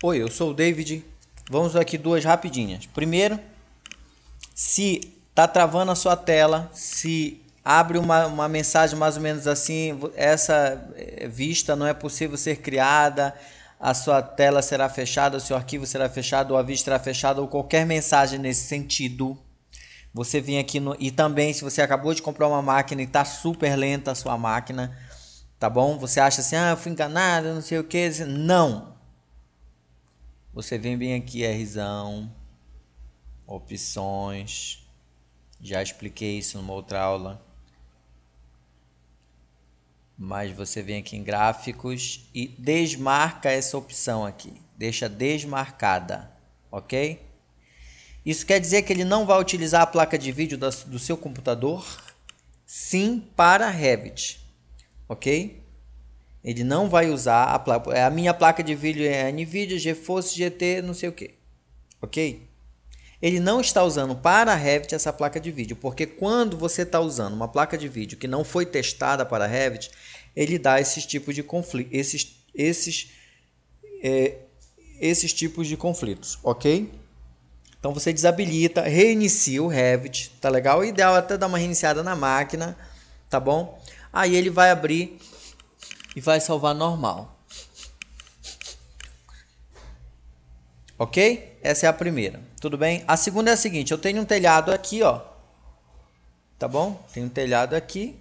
Oi, eu sou o David. Vamos aqui duas rapidinhas. Primeiro, se tá travando a sua tela, se abre uma, uma mensagem mais ou menos assim, essa eh, vista não é possível ser criada, a sua tela será fechada, o seu arquivo será fechado, ou a vista será fechada, ou qualquer mensagem nesse sentido. Você vem aqui no. E também, se você acabou de comprar uma máquina e está super lenta a sua máquina, tá bom? Você acha assim, ah, eu fui enganado, não sei o que. Não! Você vem bem aqui, Rzão, opções. Já expliquei isso numa outra aula. Mas você vem aqui em gráficos e desmarca essa opção aqui. Deixa desmarcada, ok? Isso quer dizer que ele não vai utilizar a placa de vídeo do seu computador? Sim, para Revit, ok? Ele não vai usar a placa. É, a minha placa de vídeo é NVIDIA, GeForce, GT, não sei o que. Ok? Ele não está usando para Revit essa placa de vídeo, porque quando você está usando uma placa de vídeo que não foi testada para Revit, ele dá esses tipos de conflitos, esses, esses, é, esses tipos de conflitos, ok? Então você desabilita, reinicia o Revit, tá legal? O ideal é até dar uma reiniciada na máquina, tá bom? Aí ele vai abrir e vai salvar normal. Ok? Essa é a primeira. Tudo bem? A segunda é a seguinte: eu tenho um telhado aqui, ó. Tá bom? Tem um telhado aqui.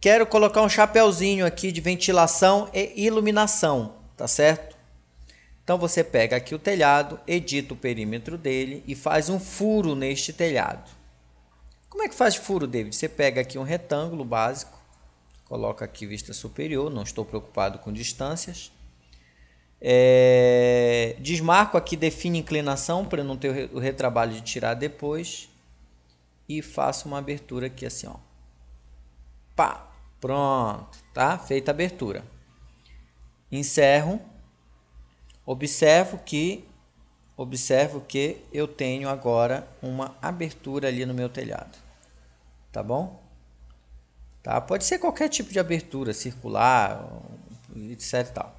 Quero colocar um chapéuzinho aqui de ventilação e iluminação, tá certo? Então você pega aqui o telhado, edita o perímetro dele e faz um furo neste telhado. Como é que faz furo, David? Você pega aqui um retângulo básico Coloca aqui vista superior, não estou preocupado com distâncias. É, desmarco aqui, define inclinação para não ter o retrabalho de tirar depois. E faço uma abertura aqui assim, ó. Pá, pronto, tá? Feita a abertura. Encerro. Observo que observo que eu tenho agora uma abertura ali no meu telhado. Tá bom? Tá? Pode ser qualquer tipo de abertura, circular, etc. Tal.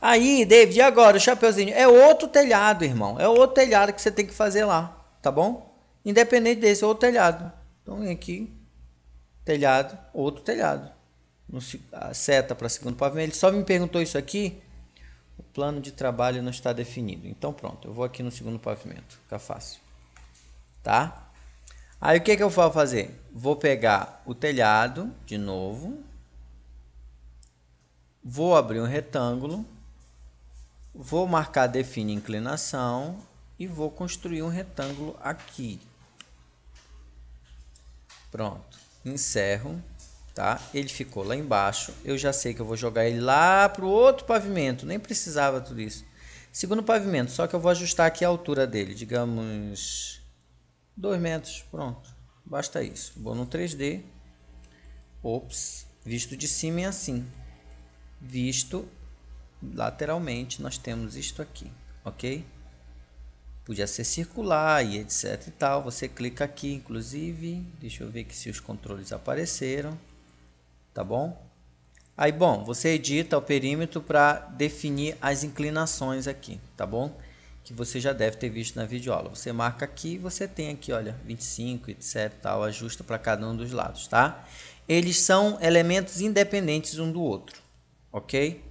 Aí, David, e agora o chapeuzinho? É outro telhado, irmão. É outro telhado que você tem que fazer lá, tá bom? Independente desse, é outro telhado. Então, vem aqui, telhado, outro telhado. No, a seta para segundo pavimento. Ele só me perguntou isso aqui. O plano de trabalho não está definido. Então, pronto. Eu vou aqui no segundo pavimento. Fica fácil. Tá? Aí o que, que eu vou fazer? Vou pegar o telhado de novo. Vou abrir um retângulo. Vou marcar define inclinação e vou construir um retângulo aqui. Pronto, encerro, tá? Ele ficou lá embaixo. Eu já sei que eu vou jogar ele lá para o outro pavimento, nem precisava tudo isso. Segundo pavimento, só que eu vou ajustar aqui a altura dele, digamos 2 metros, pronto. Basta isso. Vou no 3D. Ops. Visto de cima é assim. Visto lateralmente, nós temos isto aqui, ok? Podia ser circular e etc e tal. Você clica aqui, inclusive. Deixa eu ver que se os controles apareceram. Tá bom? Aí, bom, você edita o perímetro para definir as inclinações aqui, tá bom? que você já deve ter visto na videoaula. Você marca aqui, você tem aqui, olha, 25, etc, tal, ajusta para cada um dos lados, tá? Eles são elementos independentes um do outro, ok?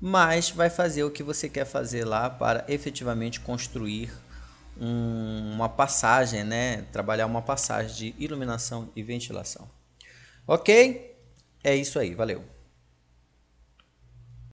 Mas vai fazer o que você quer fazer lá para efetivamente construir um, uma passagem, né? Trabalhar uma passagem de iluminação e ventilação. Ok? É isso aí, valeu.